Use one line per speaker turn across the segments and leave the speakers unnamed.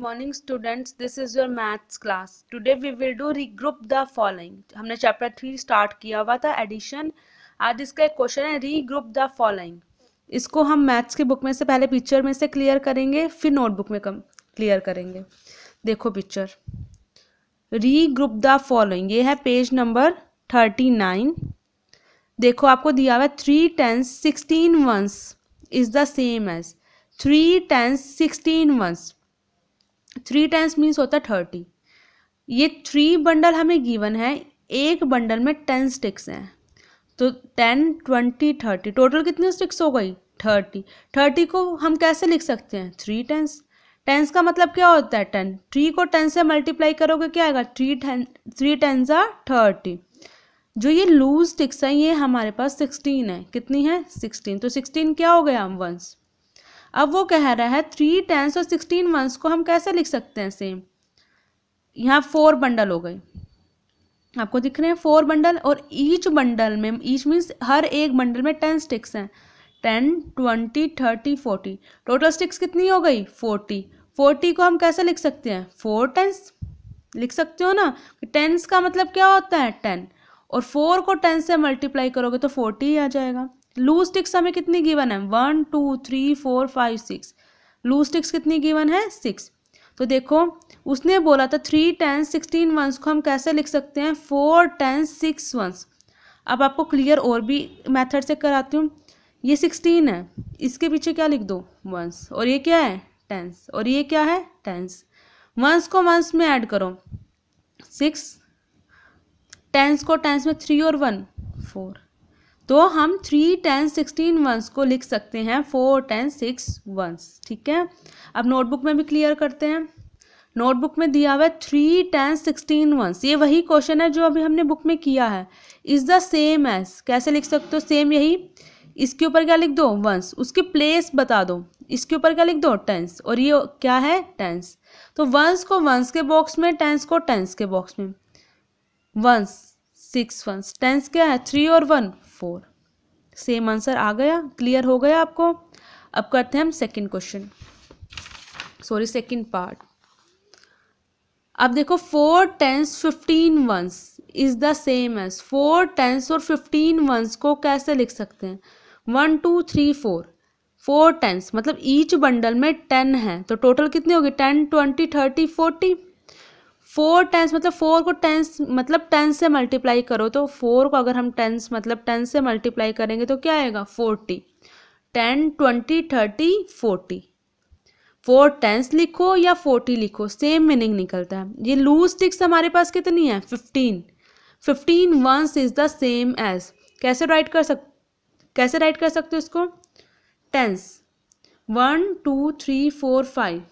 morning students this is your maths class today we will do regroup the following हमने chapter three start किया हुआ था addition आज इसका एक क्वेश्चन है रीग्रुप द फॉलोइंग इसको हम मैथ्स की बुक में से पहले पिक्चर में से क्लियर करेंगे फिर नोटबुक में कम क्लियर करेंगे देखो पिक्चर रीग्रुप द फॉलोइंग ये है पेज नंबर थर्टी नाइन देखो आपको दिया हुआ है three tens sixteen ones is the same as three tens sixteen ones three times means होता है थर्टी ये थ्री बंडल हमें गिवन है एक बंडल में टेन स्टिक्स हैं तो टेन ट्वेंटी थर्टी टोटल कितनी स्टिक्स हो गई थर्टी थर्टी को हम कैसे लिख सकते हैं थ्री टेंस टेंस का मतलब क्या होता है टेन थ्री को टेन से मल्टीप्लाई करोगे क्या आएगा three ten three tens are thirty जो ये लूज स्टिक्स हैं ये हमारे पास सिक्सटीन है कितनी है सिक्सटीन तो सिक्सटीन क्या हो गया हम वंस अब वो कह रहा है थ्री टेंस और सिक्सटीन मंथ्स को हम कैसे लिख सकते हैं सेम यहाँ फोर बंडल हो गए आपको दिख रहे हैं फोर बंडल और ईच बंडल में ईच मीन्स हर एक बंडल में टेन स्टिक्स हैं ten twenty thirty forty total sticks कितनी हो गई फोर्टी फोर्टी को हम कैसे लिख सकते हैं फोर टेंस लिख सकते हो ना टेंस का मतलब क्या होता है टेन और फोर को टेन से मल्टीप्लाई करोगे तो फोर्टी आ जाएगा लूज टिक्स हमें कितनी गिवन है one two three four five six loose sticks कितनी गिवन है सिक्स तो देखो उसने बोला था थ्री टेन सिक्सटीन वंस को हम कैसे लिख सकते हैं फोर टेन सिक्स वंस अब आपको क्लियर और भी मेथड से कराती हूँ ये सिक्सटीन है इसके पीछे क्या लिख दो वंस और ये क्या है टेंस और ये क्या है टेंस वंस को वंस में ऐड करो सिक्स टेंस को टेंस में थ्री और वन फोर तो हम थ्री टेन सिक्सटीन वंस को लिख सकते हैं फोर टेन सिक्स वंस ठीक है अब नोटबुक में भी क्लियर करते हैं नोटबुक में दिया हुआ है थ्री टेन सिक्सटीन वंस ये वही क्वेश्चन है जो अभी हमने बुक में किया है इज़ द सेम एज कैसे लिख सकते हो सेम यही इसके ऊपर क्या लिख दो वंस उसकी प्लेस बता दो इसके ऊपर क्या लिख दो टेंस और ये क्या है टेंस तो वंस को वंस के बॉक्स में टेंस को टेंस के बॉक्स में वंस सिक्स वन टेंस क्या है थ्री और वन फोर सेम आंसर आ गया क्लियर हो गया आपको अब करते हैं हम second question sorry second part अब देखो four tens fifteen ones is the same as four tens और फिफ्टीन वंस को कैसे लिख सकते हैं one two three four four tens मतलब ईच बंडल में टेन है तो टोटल कितने गए ten twenty thirty forty four tens मतलब फोर को टेंस मतलब टेंस से मल्टीप्लाई करो तो फोर को अगर हम टेंस मतलब टेंस से मल्टीप्लाई करेंगे तो क्या आएगा forty ten twenty thirty forty four tens लिखो या फोर्टी लिखो सेम मीनिंग निकलता है ये लूज स्टिक्स हमारे पास कितनी है fifteen fifteen ones is the same as कैसे राइट कर सक कैसे राइट कर सकते हो इसको tens one two three four five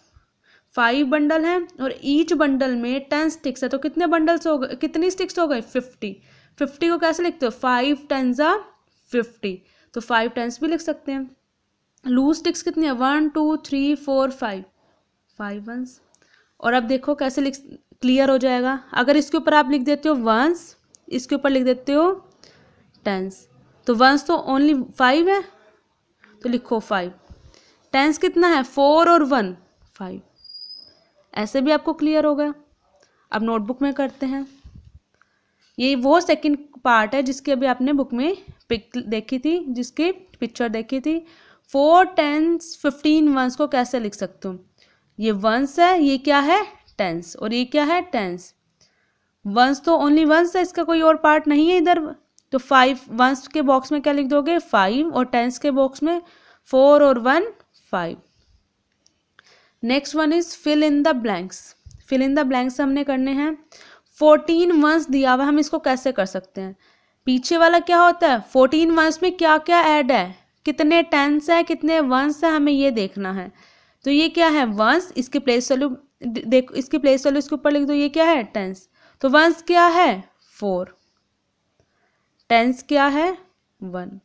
five bundle हैं और ईच बंडल में टेन स्टिक्स है तो कितने बंडल्स हो गए कितनी स्टिक्स हो गए फिफ्टी फिफ्टी को कैसे लिखते हो फाइव टेन ज़ा फिफ्टी तो फाइव टेंस भी लिख सकते हैं लूज स्टिक्स कितनी है one two three four five five ones और अब देखो कैसे लिख क्लियर हो जाएगा अगर इसके ऊपर आप लिख देते हो वंस इसके ऊपर लिख देते हो टेंस तो वंस तो ओनली फाइव है तो लिखो फाइव टेंस कितना है फोर और वन फाइव ऐसे भी आपको क्लियर होगा अब नोटबुक में करते हैं ये वो सेकंड पार्ट है जिसकी अभी आपने बुक में पिक देखी थी जिसकी पिक्चर देखी थी फोर टेंस फिफ्टीन वंस को कैसे लिख सकते हो ये वंस है ये क्या है टेंस और ये क्या है टेंस वंस तो ओनली वंस है इसका कोई और पार्ट नहीं है इधर तो फाइव वंस के बॉक्स में क्या लिख दोगे फाइव और टेंस के बॉक्स में फोर और one five next one is fill in the blanks fill in the blanks हमने करने हैं फोर्टीन वंस दिया हुआ हम इसको कैसे कर सकते हैं पीछे वाला क्या होता है फोर्टीन वंस में क्या क्या ऐड है कितने टेंस है कितने वंस है हमें ये देखना है तो ये क्या है वंस इसके प्लेस वैल्यू देखो इसके प्लेस वैल्यू इसके ऊपर लिख दो ये क्या है टेंस तो वंस क्या है फोर टेंस क्या है वन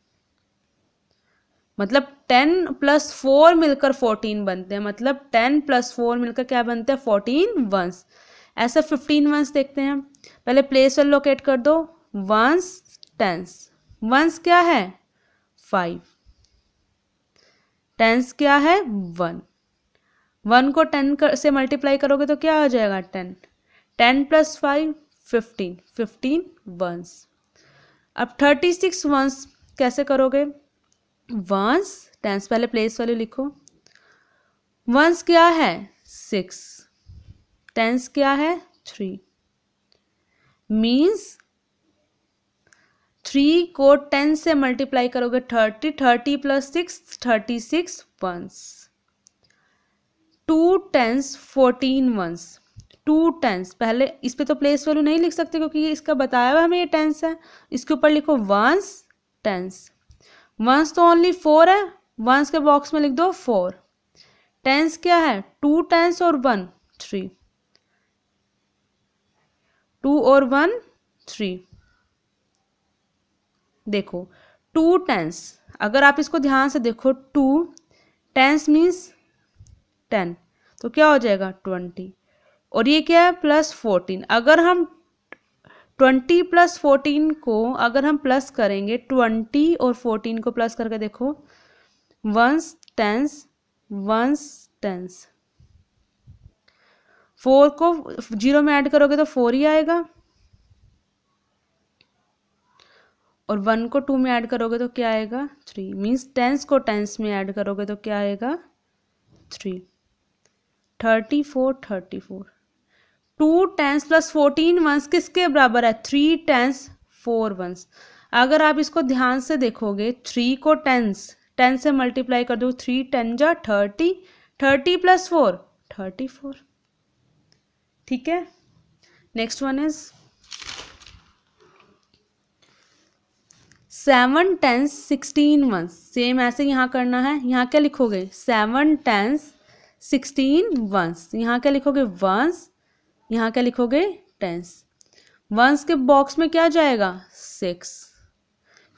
मतलब टेन प्लस फोर मिलकर फोर्टीन बनते हैं मतलब टेन प्लस फोर मिलकर क्या बनते हैं फोर्टीन वंस ऐसा फिफ्टीन वंस देखते हैं पहले प्लेस पर लोकेट कर दो वंस टेंस वंस क्या है फाइव टेंस क्या है वन वन को टेन कर, से मल्टीप्लाई करोगे तो क्या हो जाएगा ten ten plus five fifteen fifteen ones अब थर्टी सिक्स वंस कैसे करोगे वंस टेंस पहले प्लेस वाले लिखो वंस क्या है सिक्स टेंस क्या है थ्री मीन्स थ्री को टेन से मल्टीप्लाई करोगे thirty thirty plus six thirty six ones two tens fourteen ones two tens पहले इस पे तो प्लेस वैल्यू नहीं लिख सकते क्योंकि इसका बताया हुआ हमें ये टेंस है इसके ऊपर लिखो वंस टेंस वंस तो ओनली फोर है वंस के बॉक्स में लिख दो फोर टेंस क्या है टू टेंस और वन थ्री टू और वन थ्री देखो टू टेंस अगर आप इसको ध्यान से देखो टू टेंस मीन्स टेन तो क्या हो जाएगा ट्वेंटी और ये क्या है प्लस फोर्टीन अगर हम ट्वेंटी प्लस फोर्टीन को अगर हम प्लस करेंगे ट्वेंटी और फोर्टीन को प्लस करके देखो ones tens ones tens four को जीरो में ऐड करोगे तो फोर ही आएगा और वन को टू में ऐड करोगे तो क्या आएगा थ्री मीन्स टेंस को टेंस में ऐड करोगे तो क्या आएगा three thirty four thirty four two tens plus fourteen ones किसके बराबर है थ्री टेंस फोर वंस अगर आप इसको ध्यान से देखोगे थ्री को टेंस टेन से मल्टीप्लाई कर दो थ्री टेन जा thirty thirty plus four thirty four ठीक है next one is seven tens sixteen ones same ऐसे यहाँ करना है यहाँ क्या लिखोगे सेवन टेंस सिक्सटीन वंस यहाँ क्या लिखोगे वंस यहाँ क्या लिखोगे टेंस वंस के बॉक्स में क्या जाएगा सिक्स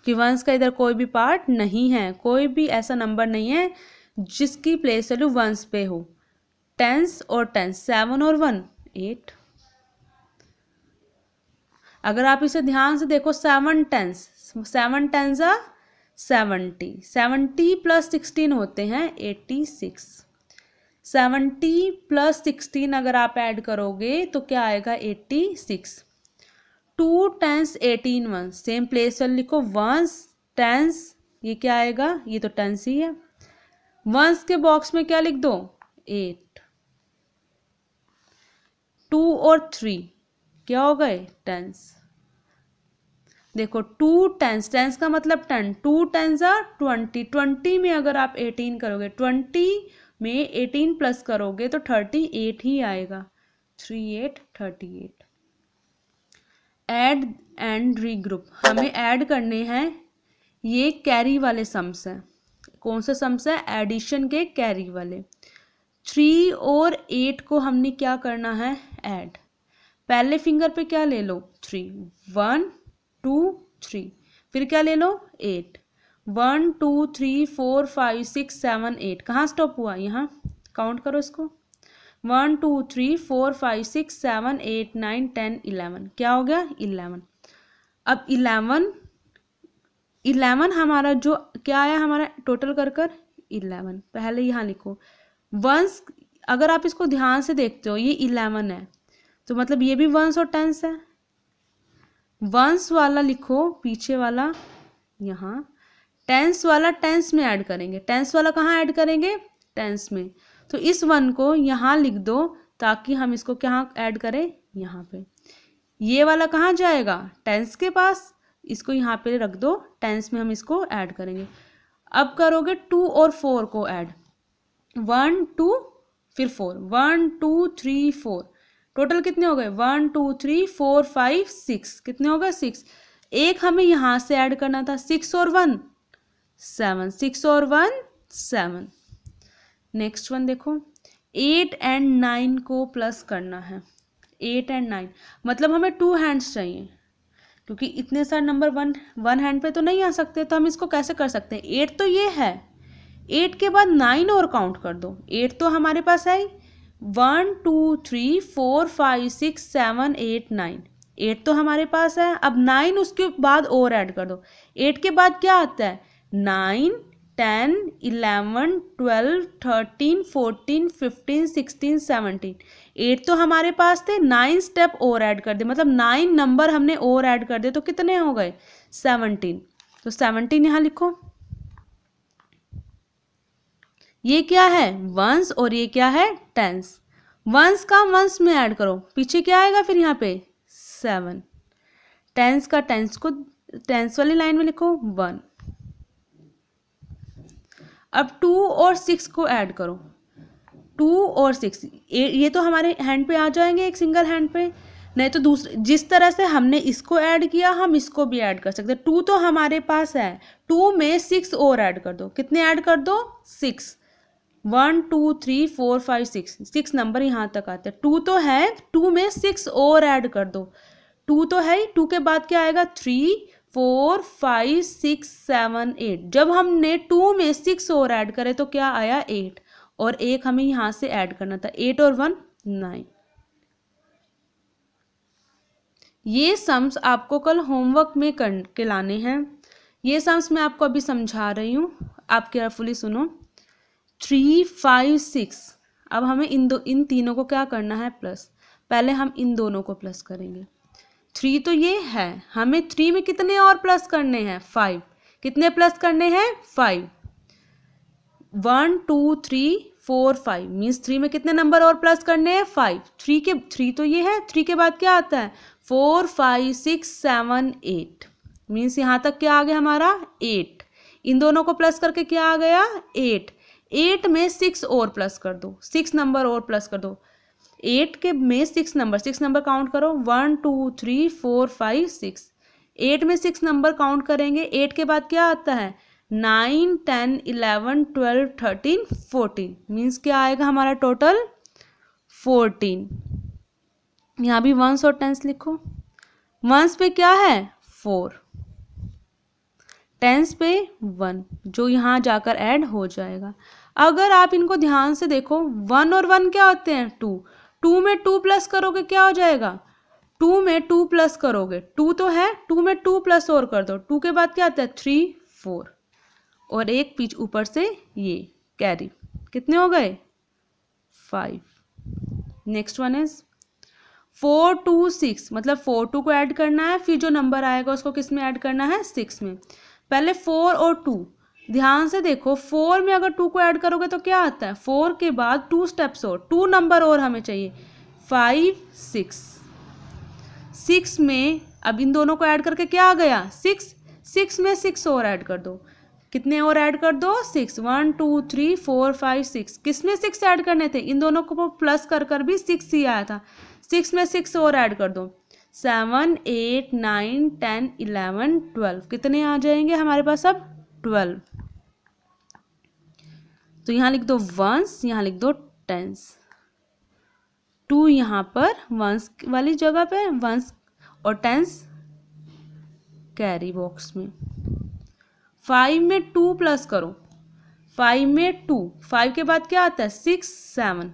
कि वंस का इधर कोई भी पार्ट नहीं है कोई भी ऐसा नंबर नहीं है जिसकी प्लेस वैल्यू वंस पे हो टेंस और टेंस सेवन और वन एट अगर आप इसे ध्यान से देखो seven tens seven tens seventy seventy plus sixteen होते हैं eighty six seventy plus sixteen अगर आप ऐड करोगे तो क्या आएगा eighty six two tens eighteen ones same place पर लिखो वंस टेंस ये क्या आएगा ये तो टेंस ही है वंस के बॉक्स में क्या लिख दो एट टू और थ्री क्या हो गए टेंस देखो टू टेंस टेंस का मतलब ten two tens are twenty twenty में अगर आप एटीन करोगे ट्वेंटी में एटीन प्लस करोगे तो थर्टी एट ही आएगा three eight thirty eight add and regroup हमें ऐड करने हैं ये कैरी वाले सम्स हैं कौन से सम्स हैं एडिशन के कैरी वाले थ्री और एट को हमने क्या करना है ऐड पहले फिंगर पे क्या ले लो थ्री वन टू थ्री फिर क्या ले लो eight one two three four five six seven eight कहाँ स्टॉप हुआ यहाँ काउंट करो इसको one two three four five six seven eight nine ten eleven क्या हो गया इलेवन अब इलेवन इलेवन हमारा जो क्या आया हमारा टोटल कर कर इलेवन पहले यहाँ लिखो वंस अगर आप इसको ध्यान से देखते हो ये इलेवन है तो मतलब ये भी वंस और टेंस है वंस वाला लिखो पीछे वाला यहाँ टेंस वाला टेंस में ऐड करेंगे टेंस वाला कहाँ ऐड करेंगे टेंस में तो इस वन को यहाँ लिख दो ताकि हम इसको कहाँ ऐड करें यहाँ पे ये वाला कहाँ जाएगा टेंस के पास इसको यहाँ पे रख दो टेंस में हम इसको ऐड करेंगे अब करोगे टू और फोर को ऐड वन टू फिर four one two three four total कितने हो गए one two three four five six कितने हो गए सिक्स एक हमें यहाँ से ऐड करना था सिक्स और वन सेवन सिक्स और वन सेवन नेक्स्ट वन देखो एट एंड नाइन को प्लस करना है एट एंड नाइन मतलब हमें टू हैंड्स चाहिए क्योंकि इतने सारे नंबर वन वन हैंड पे तो नहीं आ सकते तो हम इसको कैसे कर सकते हैं एट तो ये है एट के बाद नाइन और काउंट कर दो एट तो हमारे पास है one two three four five six seven eight nine eight तो हमारे पास है अब नाइन उसके बाद और ऐड कर दो एट के बाद क्या आता है nine ten eleven twelve thirteen fourteen fifteen sixteen seventeen eight तो हमारे पास थे नाइन स्टेप और ऐड कर दिए मतलब नाइन नंबर हमने और ऐड कर दिए तो कितने हो गए सेवनटीन तो सेवनटीन यहाँ लिखो ये क्या है वंस और ये क्या है टेंस वंस का वंस में ऐड करो पीछे क्या आएगा फिर यहाँ पे सेवन टेंस का टेंस को टेंस वाली लाइन में लिखो वन अब टू और सिक्स को ऐड करो टू और सिक्स ये तो हमारे हैंड पे आ जाएंगे एक सिंगल हैंड पे नहीं तो दूसरे जिस तरह से हमने इसको ऐड किया हम इसको भी ऐड कर सकते हैं टू तो हमारे पास है टू में सिक्स और ऐड कर दो कितने ऐड कर दो six one two three four five six six number यहाँ तक आते हैं टू तो है टू में सिक्स और ऐड कर दो टू तो है ही टू के बाद क्या आएगा three four five six seven eight जब हमने टू में सिक्स और ऐड करे तो क्या आया एट और एक हमें यहां से ऐड करना था एट और वन नाइन ये सम्स आपको कल होमवर्क में कर के लाने हैं ये सम्स मैं आपको अभी समझा रही हूँ आप केयरफुली सुनो थ्री फाइव सिक्स अब हमें इन दो इन तीनों को क्या करना है प्लस पहले हम इन दोनों को प्लस करेंगे थ्री तो ये है हमें थ्री में कितने और प्लस करने हैं फाइव कितने प्लस करने हैं five one two three four five means three में कितने नंबर और प्लस करने हैं फाइव थ्री के थ्री तो ये है थ्री के बाद क्या आता है four five six seven eight means यहाँ तक क्या आ गया हमारा एट इन दोनों को प्लस करके क्या आ गया एट एट में सिक्स और प्लस कर दो सिक्स नंबर और प्लस कर दो एट के में six number six number count करो one two three four five six eight में सिक्स नंबर काउंट करेंगे एट के बाद क्या आता है nine ten eleven twelve thirteen fourteen means क्या आएगा हमारा टोटल फोर्टीन यहाँ भी वंस और टेंस लिखो वंस पे क्या है फोर टेंस पे वन जो यहाँ जाकर ऐड हो जाएगा अगर आप इनको ध्यान से देखो वन और वन क्या होते हैं टू टू में टू प्लस करोगे क्या हो जाएगा टू में टू प्लस करोगे टू तो है टू में टू प्लस और कर दो टू के बाद क्या आता है थ्री फोर और एक पीच ऊपर से ये कैरी कितने हो गए five next one is four two six मतलब फोर टू को ऐड करना है फिर जो नंबर आएगा उसको किस में ऐड करना है सिक्स में पहले फोर और टू ध्यान से देखो फोर में अगर टू को ऐड करोगे तो क्या आता है फोर के बाद टू स्टेप्स और टू नंबर और हमें चाहिए फाइव सिक्स सिक्स में अब इन दोनों को ऐड करके क्या आ गया सिक्स सिक्स में सिक्स और ऐड कर दो कितने और ऐड कर दो six one two three four five six किस में सिक्स ऐड करने थे इन दोनों को प्लस कर कर भी सिक्स ही आया था सिक्स में सिक्स और ऐड कर दो seven eight nine ten eleven twelve कितने आ जाएंगे हमारे पास अब ट्वेल्व तो यहाँ लिख दो वंस यहाँ लिख दो टेंस टू यहाँ पर वंस वाली जगह पे वंस और टेंस कैरी बॉक्स में फाइव में टू प्लस करो फाइव में टू फाइव के बाद क्या आता है सिक्स सेवन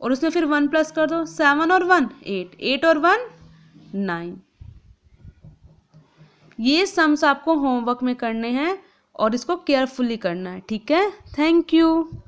और उसमें फिर वन प्लस कर दो सेवन और वन एट एट और वन नाइन ये सम्स आपको होमवर्क में करने हैं और इसको केयरफुली करना है ठीक है थैंक यू